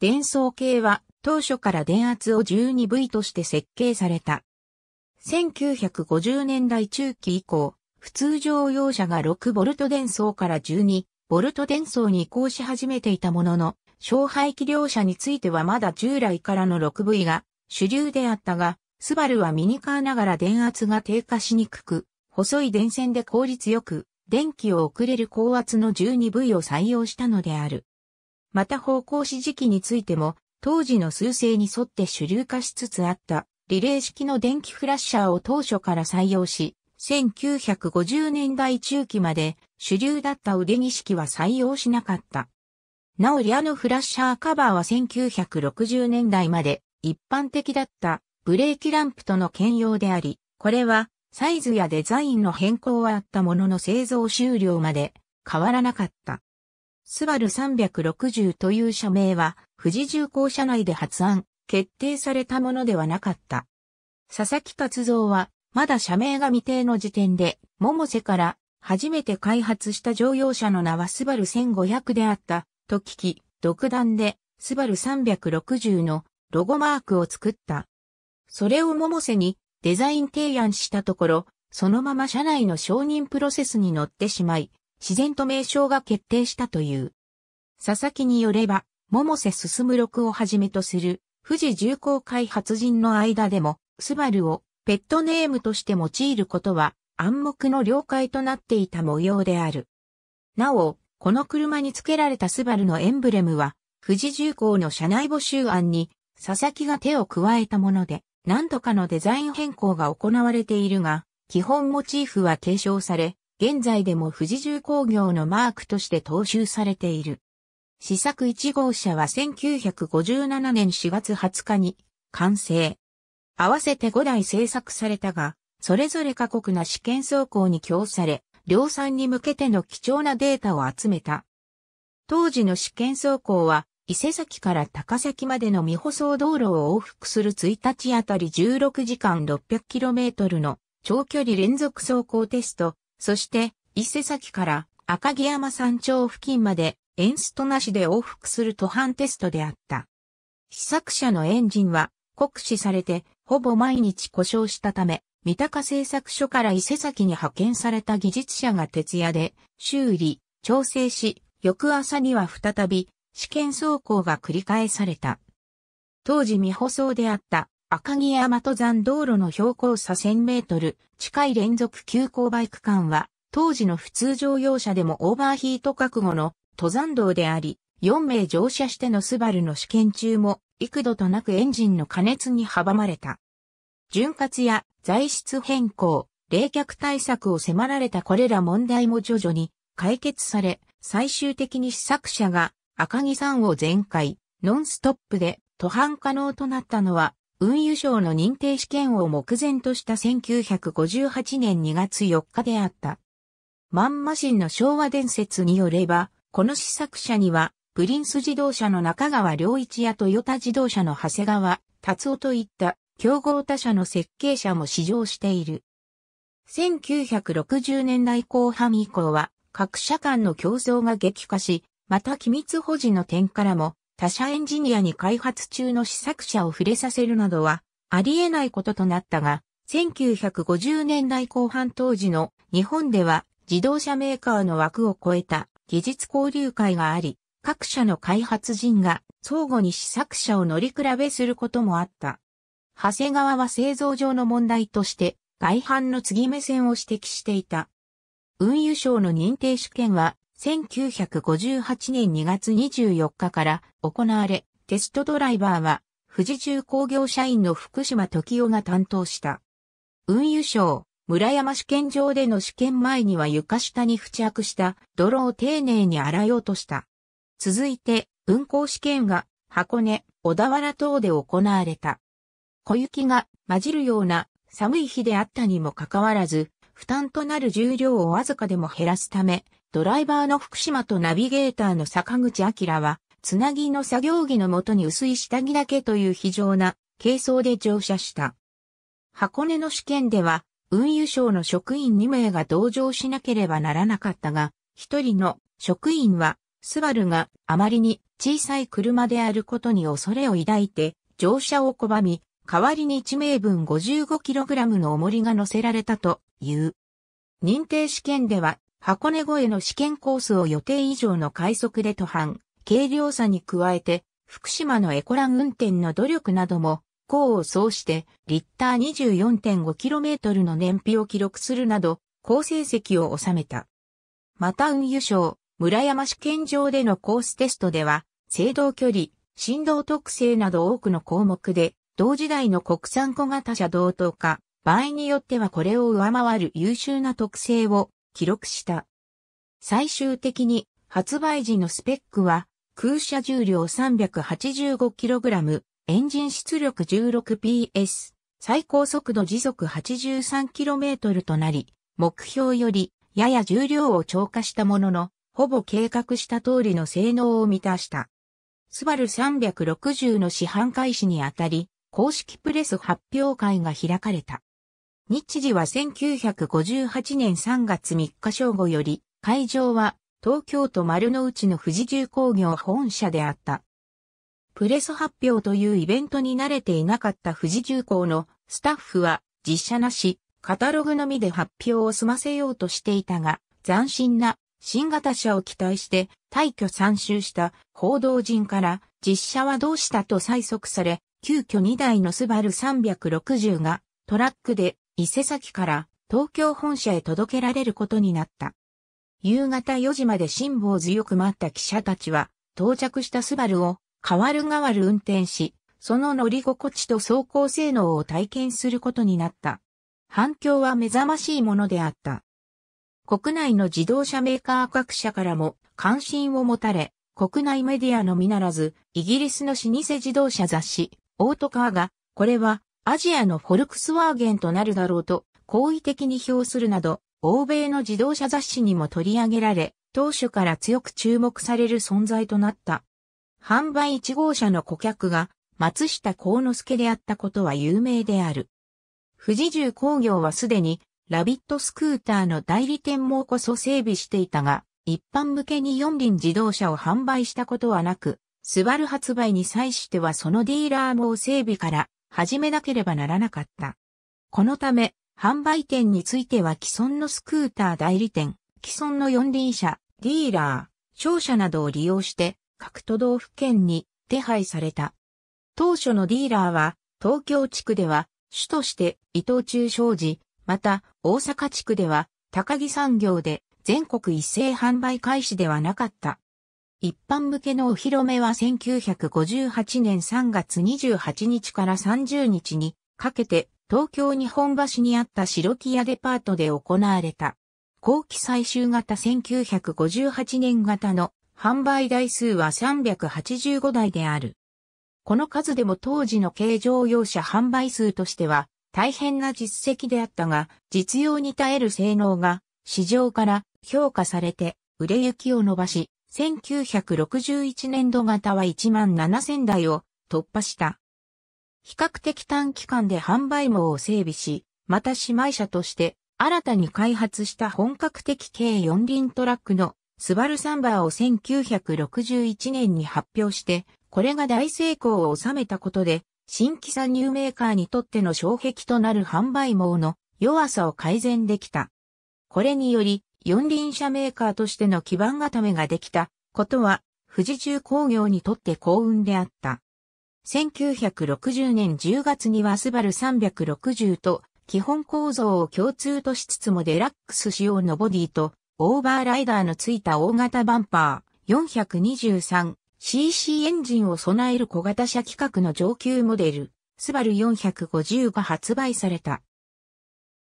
電装系は当初から電圧を 12V として設計された。1950年代中期以降、普通乗用車が6ト電装から1 2ト電装に移行し始めていたものの、小排気量車についてはまだ従来からの 6V が主流であったが、スバルはミニカーながら電圧が低下しにくく、細い電線で効率よく、電気を送れる高圧の 12V を採用したのである。また方向指示器についても、当時の数勢に沿って主流化しつつあった、リレー式の電気フラッシャーを当初から採用し、1950年代中期まで主流だった腕儀式は採用しなかった。なおリアのフラッシャーカバーは1960年代まで一般的だったブレーキランプとの兼用であり、これはサイズやデザインの変更はあったものの製造終了まで変わらなかった。スバル360という社名は富士重工社内で発案、決定されたものではなかった。佐々木達造はまだ社名が未定の時点で、百瀬から初めて開発した乗用車の名はスバル1500であった、と聞き、独断で、スバル360のロゴマークを作った。それを百瀬にデザイン提案したところ、そのまま社内の承認プロセスに乗ってしまい、自然と名称が決定したという。佐々木によれば、百瀬進六をはじめとする富士重工開発人の間でも、スバルをペットネームとして用いることは暗黙の了解となっていた模様である。なお、この車に付けられたスバルのエンブレムは、富士重工の社内募集案に、佐々木が手を加えたもので、何度かのデザイン変更が行われているが、基本モチーフは継承され、現在でも富士重工業のマークとして踏襲されている。試作1号車は1957年4月20日に完成。合わせて5台製作されたが、それぞれ過酷な試験走行に供され、量産に向けての貴重なデータを集めた。当時の試験走行は、伊勢崎から高崎までの未舗装道路を往復する1日あたり16時間 600km の長距離連続走行テスト、そして伊勢崎から赤城山山頂付近までエンストなしで往復する途半テストであった。試作者のエンジンは酷使されて、ほぼ毎日故障したため、三鷹製作所から伊勢崎に派遣された技術者が徹夜で修理、調整し、翌朝には再び試験走行が繰り返された。当時未舗装であった赤城山登山道路の標高差1000メートル近い連続急勾配区間は当時の普通乗用車でもオーバーヒート覚悟の登山道であり、4名乗車してのスバルの試験中も幾度となくエンジンの加熱に阻まれた。潤滑や材質変更、冷却対策を迫られたこれら問題も徐々に解決され、最終的に試作車が赤木さんを全開、ノンストップで途半可能となったのは、運輸省の認定試験を目前とした1958年2月4日であった。マンマシンの昭和伝説によれば、この試作車にはプリンス自動車の中川良一やトヨタ自動車の長谷川達夫といった競合他社の設計者も試乗している。1960年代後半以降は各社間の競争が激化し、また機密保持の点からも他社エンジニアに開発中の試作車を触れさせるなどはありえないこととなったが、1950年代後半当時の日本では自動車メーカーの枠を超えた技術交流会があり、各社の開発陣が相互に試作車を乗り比べすることもあった。長谷川は製造上の問題として外反の継ぎ目線を指摘していた。運輸省の認定試験は1958年2月24日から行われ、テストドライバーは富士重工業社員の福島時夫が担当した。運輸省、村山試験場での試験前には床下に付着した泥を丁寧に洗い落とした。続いて、運行試験が、箱根、小田原等で行われた。小雪が混じるような寒い日であったにもかかわらず、負担となる重量をわずかでも減らすため、ドライバーの福島とナビゲーターの坂口明は、つなぎの作業着のもとに薄い下着だけという非常な軽装で乗車した。箱根の試験では、運輸省の職員2名が同乗しなければならなかったが、1人の職員はスバルがあまりに小さい車であることに恐れを抱いて乗車を拒み、代わりに1名分 55kg の重りが乗せられたという。認定試験では箱根越えの試験コースを予定以上の快速で途半、軽量差に加えて福島のエコラン運転の努力なども功を奏して、リッター 24.5km の燃費を記録するなど、好成績を収めた。また運輸省、村山試験場でのコーステストでは、制動距離、振動特性など多くの項目で、同時代の国産小型車同等か、場合によってはこれを上回る優秀な特性を記録した。最終的に発売時のスペックは、空車重量 385kg、エンジン出力 16PS、最高速度時速 83km となり、目標よりやや重量を超過したものの、ほぼ計画した通りの性能を満たした。スバル360の市販開始にあたり、公式プレス発表会が開かれた。日時は1958年3月3日正午より、会場は東京都丸の内の富士重工業本社であった。プレス発表というイベントに慣れていなかった富士重工のスタッフは実写なし、カタログのみで発表を済ませようとしていたが、斬新な新型車を期待して退去参集した報道陣から実車はどうしたと催促され、急遽2台のスバル360がトラックで伊勢崎から東京本社へ届けられることになった。夕方4時まで辛抱強く待った記者たちは到着したスバルを代わる代わる運転し、その乗り心地と走行性能を体験することになった。反響は目覚ましいものであった。国内の自動車メーカー各社からも関心を持たれ、国内メディアのみならず、イギリスの老舗自動車雑誌、オートカーが、これはアジアのフォルクスワーゲンとなるだろうと、好意的に評するなど、欧米の自動車雑誌にも取り上げられ、当初から強く注目される存在となった。販売1号車の顧客が、松下幸之助であったことは有名である。富士重工業はすでにラビットスクーターの代理店もこそ整備していたが、一般向けに四輪自動車を販売したことはなく、スバル発売に際してはそのディーラーも整備から始めなければならなかった。このため、販売店については既存のスクーター代理店、既存の四輪車、ディーラー、商社などを利用して各都道府県に手配された。当初のディーラーは東京地区では主として伊藤忠商事、また、大阪地区では、高木産業で全国一斉販売開始ではなかった。一般向けのお披露目は1958年3月28日から30日にかけて東京日本橋にあった白木屋デパートで行われた。後期最終型1958年型の販売台数は385台である。この数でも当時の軽乗用車販売数としては大変な実績であったが、実用に耐える性能が市場から評価されて売れ行きを伸ばし、1961年度型は1万7000台を突破した。比較的短期間で販売網を整備し、また姉妹車として新たに開発した本格的軽四輪トラックのスバルサンバーを1961年に発表してこれが大成功を収めたことで、新規参入メーカーにとっての障壁となる販売網の弱さを改善できた。これにより、四輪車メーカーとしての基盤固めができたことは、富士重工業にとって幸運であった。1960年10月にはスバル360と基本構造を共通としつつもデラックス仕様のボディとオーバーライダーのついた大型バンパー423 CC エンジンを備える小型車規格の上級モデル、スバル450が発売された。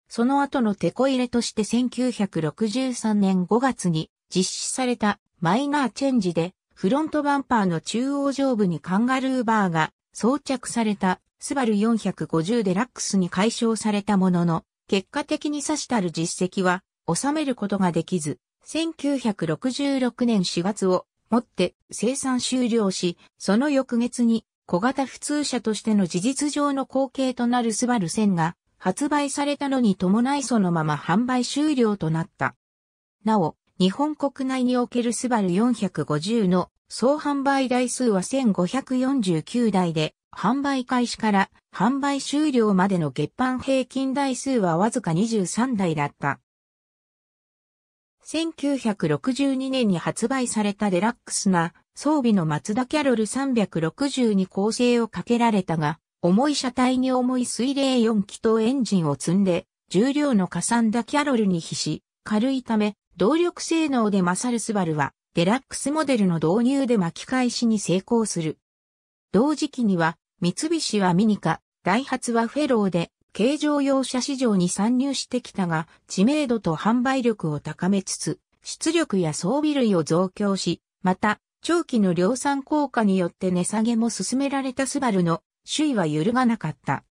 その後のテコ入れとして1963年5月に実施されたマイナーチェンジでフロントバンパーの中央上部にカンガルーバーが装着されたスバル450デラックスに解消されたものの結果的に差したる実績は収めることができず1966年4月をもって生産終了し、その翌月に小型普通車としての事実上の後継となるスバル1000が発売されたのに伴いそのまま販売終了となった。なお、日本国内におけるスバル450の総販売台数は1549台で、販売開始から販売終了までの月販平均台数はわずか23台だった。1962年に発売されたデラックスな装備のマツダキャロル360に構成をかけられたが、重い車体に重い水冷4気筒エンジンを積んで、重量の加算ダキャロルに比し、軽いため、動力性能で勝るスバルは、デラックスモデルの導入で巻き返しに成功する。同時期には、三菱はミニカ、ダイハツはフェローで、軽乗用車市場に参入してきたが、知名度と販売力を高めつつ、出力や装備類を増強し、また、長期の量産効果によって値下げも進められたスバルの首位は揺るがなかった。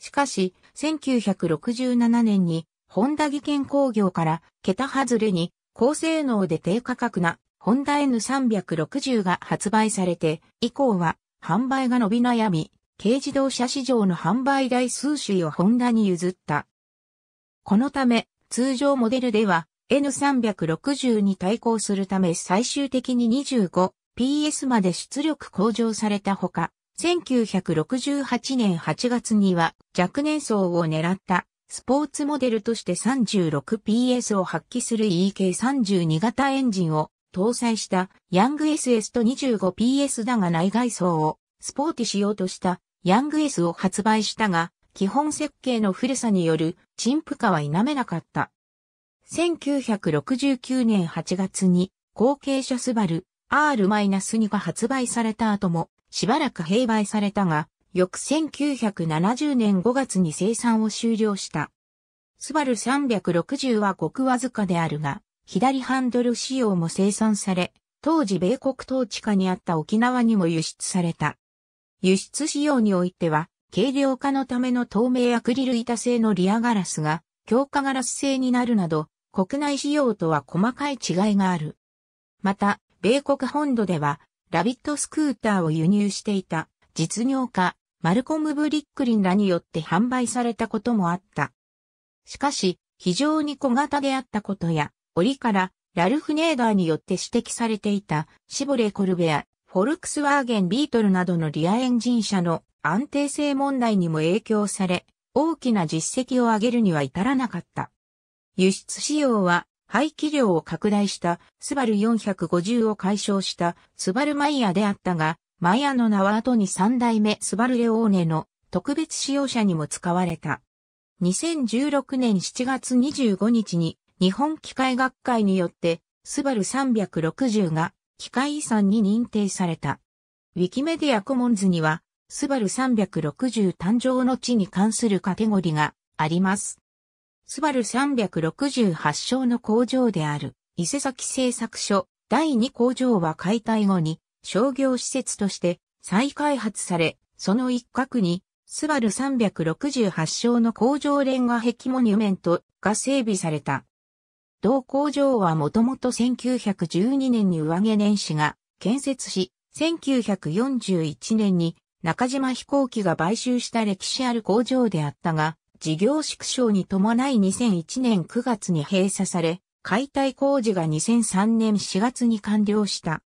しかし、1967年に、ホンダ技研工業から、桁外れに、高性能で低価格な、ホンダ N360 が発売されて、以降は、販売が伸び悩み、軽自動車市場の販売台数種をホンダに譲った。このため、通常モデルでは N360 に対抗するため最終的に 25PS まで出力向上されたほか、1968年8月には若年層を狙ったスポーツモデルとして 36PS を発揮する EK32 型エンジンを搭載したヤング SS と 25PS だが内外装をスポーティしようとしたヤングエスを発売したが、基本設計の古さによる陳腐化は否めなかった。1969年8月に後継者スバル R-2 が発売された後もしばらく併売されたが、翌1970年5月に生産を終了した。スバル360はごくわずかであるが、左ハンドル仕様も生産され、当時米国統治下にあった沖縄にも輸出された。輸出仕様においては、軽量化のための透明アクリル板製のリアガラスが強化ガラス製になるなど、国内仕様とは細かい違いがある。また、米国本土では、ラビットスクーターを輸入していた実業家、マルコム・ブリックリンらによって販売されたこともあった。しかし、非常に小型であったことや、折からラルフ・ネーガーによって指摘されていたシボレ・コルベア、フォルクスワーゲンビートルなどのリアエンジン車の安定性問題にも影響され、大きな実績を上げるには至らなかった。輸出仕様は排気量を拡大したスバル450を解消したスバルマイヤであったが、マイヤの名は後に3代目スバルレオーネの特別使用車にも使われた。2016年7月25日に日本機械学会によってスバル360が機械遺産に認定された。ウィキメディアコモンズには、スバル360誕生の地に関するカテゴリがあります。スバル360発祥の工場である、伊勢崎製作所第2工場は解体後に商業施設として再開発され、その一角に、スバル360発祥の工場レンガ壁モニュメントが整備された。同工場はもともと1912年に上毛年始が建設し、1941年に中島飛行機が買収した歴史ある工場であったが、事業縮小に伴い2001年9月に閉鎖され、解体工事が2003年4月に完了した。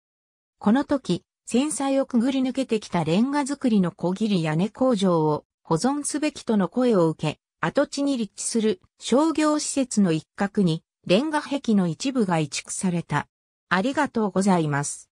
この時、戦災をくぐり抜けてきたレンガ造りの小切り屋根工場を保存すべきとの声を受け、跡地に立地する商業施設の一角にレンガ壁の一部が移築された。ありがとうございます。